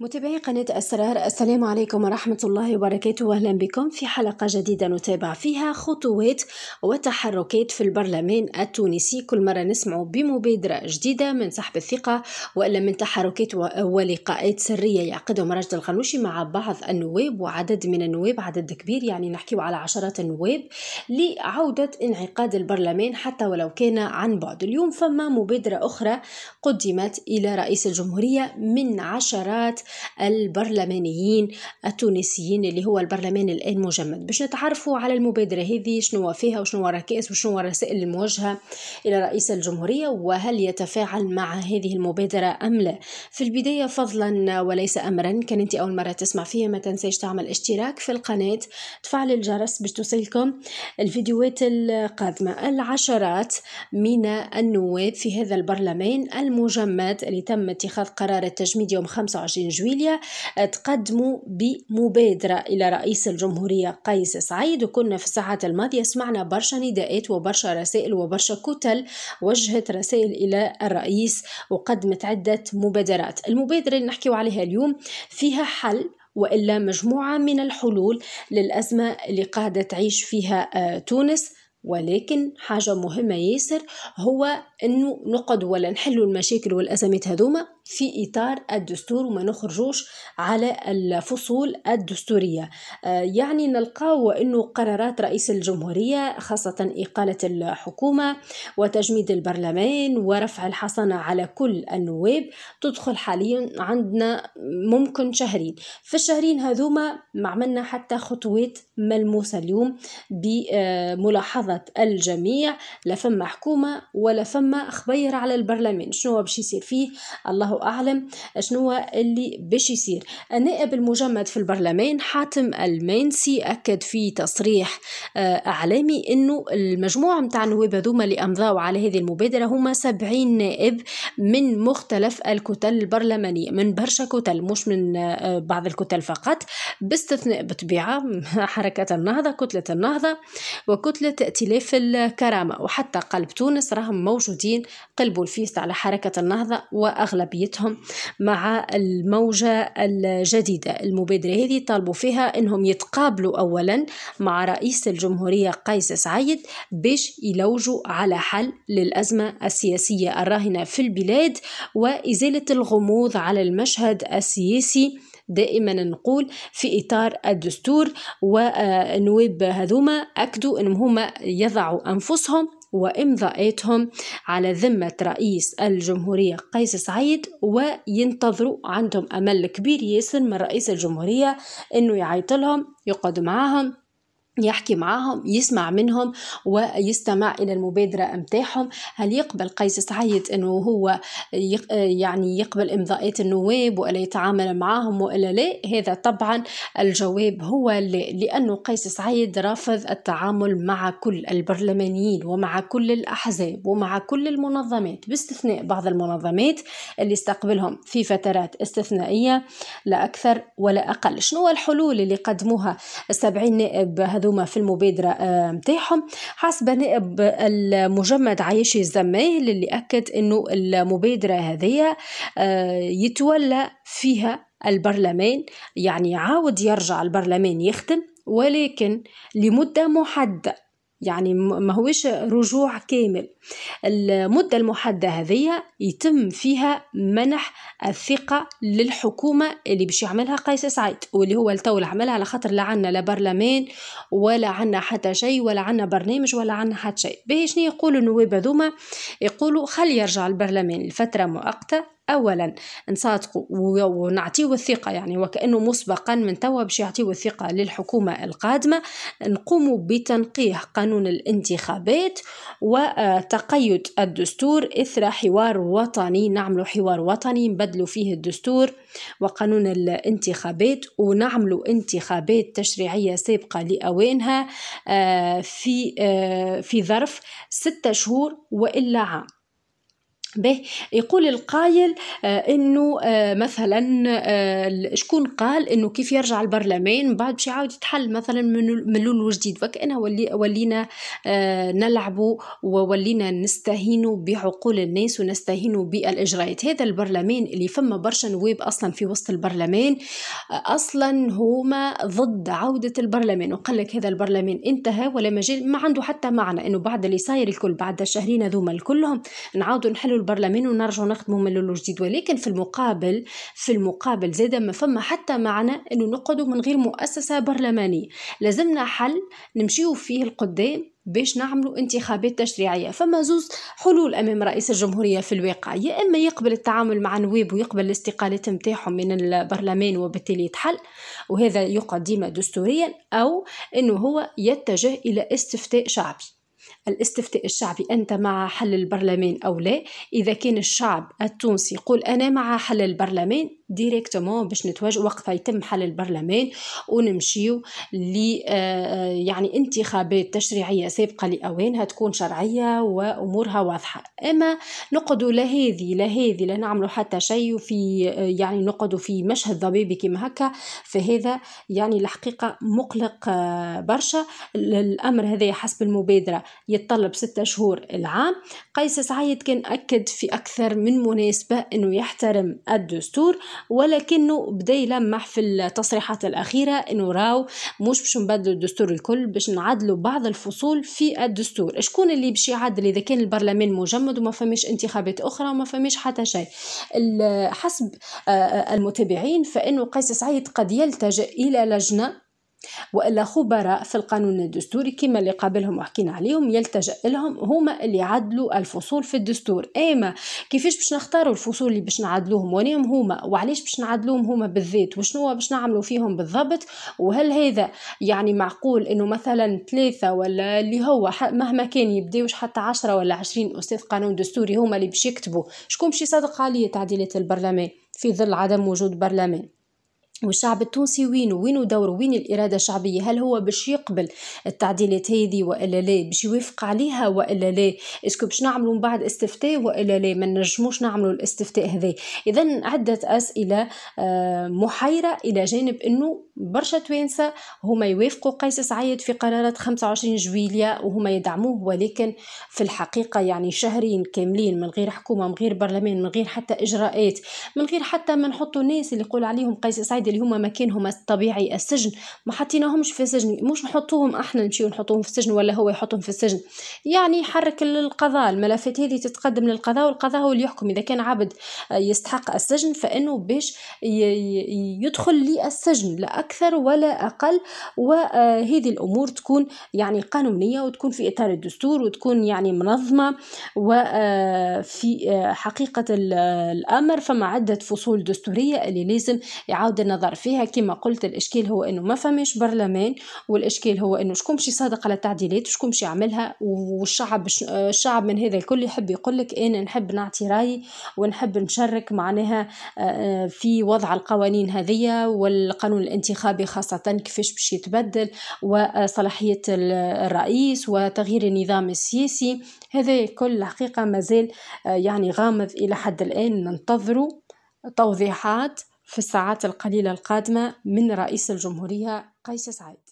متابعي قناة أسرار السلام عليكم ورحمة الله وبركاته وأهلا بكم في حلقة جديدة نتابع فيها خطوات وتحركات في البرلمان التونسي كل مرة نسمع بمبادرة جديدة من سحب الثقة وإلا من تحركات ولقاءات سرية يعقدها راشد الغنوشي مع بعض النواب وعدد من النواب عدد كبير يعني نحكي على عشرات النواب لعودة انعقاد البرلمان حتى ولو كان عن بعد اليوم فما مبادرة أخرى قدمت إلى رئيس الجمهورية من عشرة قرارات البرلمانيين التونسيين اللي هو البرلمان الآن مجمد باش نتعرفوا على المبادرة هذه شنو فيها وشنو الركائز وشنو الرسائل الموجهة إلى رئيس الجمهورية وهل يتفاعل مع هذه المبادرة أم لا في البداية فضلا وليس أمرا كان أنت أول مرة تسمع فيها ما تنساش تعمل اشتراك في القناة تفعل الجرس باش توصلكم الفيديوهات القادمة العشرات من النواب في هذا البرلمان المجمد اللي تم اتخاذ قرار التجميد يوم 25 25 جويليا آه، تقدموا بمبادرة إلى رئيس الجمهورية قيس سعيد وكنا في الساعات الماضية سمعنا برشا نداءات وبرشا رسائل وبرشا كتل وجهت رسائل إلى الرئيس وقدمت عدة مبادرات المبادرة اللي نحكيو عليها اليوم فيها حل والا مجموعه من الحلول للازمه اللي قاعده تعيش فيها آه، تونس ولكن حاجه مهمه ياسر هو انه نقعد ولا نحلوا المشاكل والازمات هذوما في اطار الدستور وما نخرجوش على الفصول الدستوريه آه، يعني نلقاو انه قرارات رئيس الجمهوريه خاصه اقاله الحكومه وتجميد البرلمان ورفع الحصانه على كل النواب تدخل حاليا عندنا ممكن شهرين في الشهرين هذوما ما عملنا حتى خطوات ملموسه اليوم بملاحظه الجميع لا فما حكومه ولا فما ثم خبير على البرلمان شنو هو باش يصير فيه الله أعلم شنو اللي باش يصير النائب المجمد في البرلمان حاتم المانسي أكد في تصريح آه، إعلامي أنه المجموعة نتاع النواب هذوما اللي أمضاوا على هذه المبادرة هما سبعين نائب من مختلف الكتل البرلمانية من برشا كتل مش من آه، بعض الكتل فقط باستثناء بطبيعة حركة النهضة كتلة النهضة وكتلة ائتلاف الكرامة وحتى قلب تونس راهم موجودين الموجودين قلبوا الفيس على حركة النهضة وأغلبيتهم مع الموجة الجديدة المبادرة هذه طالبوا فيها أنهم يتقابلوا أولا مع رئيس الجمهورية قيس سعيد باش يلوجوا على حل للأزمة السياسية الراهنة في البلاد وإزالة الغموض على المشهد السياسي دائما نقول في اطار الدستور والنواب هذوما اكدوا انهم هما يضعوا انفسهم وإمضاءاتهم على ذمة رئيس الجمهورية قيس سعيد وينتظروا عندهم أمل كبير ياسر من رئيس الجمهورية أنه يعيط لهم يقعد معاهم يحكي معاهم يسمع منهم ويستمع الى المبادره متاعهم هل يقبل قيس سعيد انه هو يعني يقبل امضاءات النواب ولا يتعامل معاهم والا لا هذا طبعا الجواب هو لا لانه قيس سعيد رافض التعامل مع كل البرلمانيين ومع كل الاحزاب ومع كل المنظمات باستثناء بعض المنظمات اللي استقبلهم في فترات استثنائيه لا اكثر ولا اقل شنو الحلول اللي قدموها السبعين نائب هذو هذوما في المبادرة آه، متاعهم حسب نائب المجمد عايشي الزمي اللي أكد أنه المبادرة هذه آه، يتولى فيها البرلمان يعني عاود يرجع البرلمان يخدم ولكن لمدة محددة يعني ما هوش رجوع كامل المدة المحددة هذه يتم فيها منح الثقة للحكومة اللي باش يعملها قيس سعيد واللي هو التو عملها على خاطر لا عنا لا برلمان ولا عنا حتى شيء ولا عنا برنامج ولا عنا حتى شيء به شنو يقولوا النواب هذوما يقولوا خلي يرجع البرلمان لفترة مؤقتة اولا نصادقوا ونعطيو الثقه يعني وكانه مسبقا من توا باش يعطيو الثقه للحكومه القادمه نقوموا بتنقيه قانون الانتخابات وتقيد آه، الدستور اثر حوار وطني نعملوا حوار وطني نبدلوا فيه الدستور وقانون الانتخابات ونعملوا انتخابات تشريعيه سابقه لاوانها آه، في آه، في ظرف ستة شهور والا عام به يقول القايل آه، انه آه، مثلا آه، شكون قال انه كيف يرجع البرلمان بعد باش يعاود يتحل مثلا من الاول وجديد وكانها ولينا نلعبوا وولينا نستهينوا بعقول الناس ونستهينوا بالاجراءات هذا البرلمان اللي فما برشا نواب اصلا في وسط البرلمان اصلا هما ضد عوده البرلمان وقال لك هذا البرلمان انتهى ولا مجال ما عنده حتى معنى انه بعد اللي صاير الكل بعد الشهرين هذوما الكلهم نعاودوا نحلوا البرلمان ونرجعوا نخدموا من الاول جديد ولكن في المقابل في المقابل زاد ما فما حتى معنى انه نقعدوا من غير مؤسسه برلمانيه لازمنا حل نمشيو فيه القدام باش نعملوا انتخابات تشريعية فما زوز حلول أمام رئيس الجمهورية في الواقع يا إما يقبل التعامل مع نواب ويقبل الاستقالات متاعهم من البرلمان وبالتالي يتحل وهذا يقعد ديما دستوريا أو أنه هو يتجه إلى استفتاء شعبي الاستفتاء الشعبي أنت مع حل البرلمان أو لا إذا كان الشعب التونسي يقول أنا مع حل البرلمان ديريكتومون باش نتواجد وقتها يتم حل البرلمان ونمشيو ل آه، آه، يعني انتخابات تشريعيه سابقه لاوانها تكون شرعيه وامورها واضحه اما نقعدوا لهذه لهذه لا نعملوا حتى شيء وفي آه، يعني نقعدوا في مشهد ضبابي كيما هكا فهذا يعني الحقيقه مقلق برشا الامر هذا حسب المبادره يتطلب ستة شهور العام قيس سعيد كان اكد في اكثر من مناسبه انه يحترم الدستور ولكنه بدا يلمح في التصريحات الأخيرة أنه راو مش باش نبدلوا الدستور الكل باش نعدلوا بعض الفصول في الدستور شكون اللي باش يعدل إذا كان البرلمان مجمد وما فماش انتخابات أخرى وما فماش حتى شيء حسب آه، آه، المتابعين فإنه قيس سعيد قد يلتجئ إلى لجنة والا خبراء في القانون الدستوري كما اللي قابلهم وحكينا عليهم يلتجا لهم هما اللي عدلوا الفصول في الدستور ايما كيفاش باش نختاروا الفصول اللي باش نعدلوهم ونيم هما وعلاش باش نعدلوهم هما بالذات وشنو باش نعملوا فيهم بالضبط وهل هذا يعني معقول انه مثلا ثلاثه ولا اللي هو مهما كان يبداوش حتى عشرة ولا عشرين استاذ قانون دستوري هما اللي باش يكتبوا شكون باش يصدق عليه تعديلات البرلمان في ظل عدم وجود برلمان والشعب التونسي وينه وينه دوره وين الإرادة الشعبية هل هو باش يقبل التعديلات هذه وإلا لا باش يوافق عليها وإلا لا اسكو باش نعملوا من بعد استفتاء وإلا لا ما نجموش نعملوا الاستفتاء هذا إذا عدة أسئلة آه، محيرة إلى جانب أنه برشا توانسة هما يوافقوا قيس سعيد في قرارات 25 جويلية وهما يدعموه ولكن في الحقيقة يعني شهرين كاملين من غير حكومة من غير برلمان من غير حتى إجراءات من غير حتى ما نحطوا الناس اللي يقول عليهم قيس سعيد اللي هما مكانهم الطبيعي السجن ما حطيناهمش في سجن مش نحطوهم احنا نمشيو نحطوهم في السجن ولا هو يحطهم في السجن يعني يحرك القضاء الملفات هذه تتقدم للقضاء والقضاء هو اللي يحكم إذا كان عبد يستحق السجن فإنه باش يدخل للسجن لا أكثر ولا أقل وهذه الأمور تكون يعني قانونية وتكون في إطار الدستور وتكون يعني منظمة وفي حقيقة الأمر فما عدة فصول دستورية اللي لازم يعاود النظر فيها كما قلت الإشكال هو أنه ما فماش برلمان والإشكال هو أنه شكون باش يصادق على التعديلات وشكون باش يعملها والشعب الشعب من هذا الكل يحب يقول لك أنا نحب نعطي رأيي ونحب نشارك معناها في وضع القوانين هذه والقانون الانتخابي الانتخابي خاصة كيفاش باش يتبدل وصلاحية الرئيس وتغيير النظام السياسي هذا كل الحقيقة مازال آه، يعني غامض إلى حد الآن ننتظر توضيحات في الساعات القليلة القادمة من رئيس الجمهورية قيس سعيد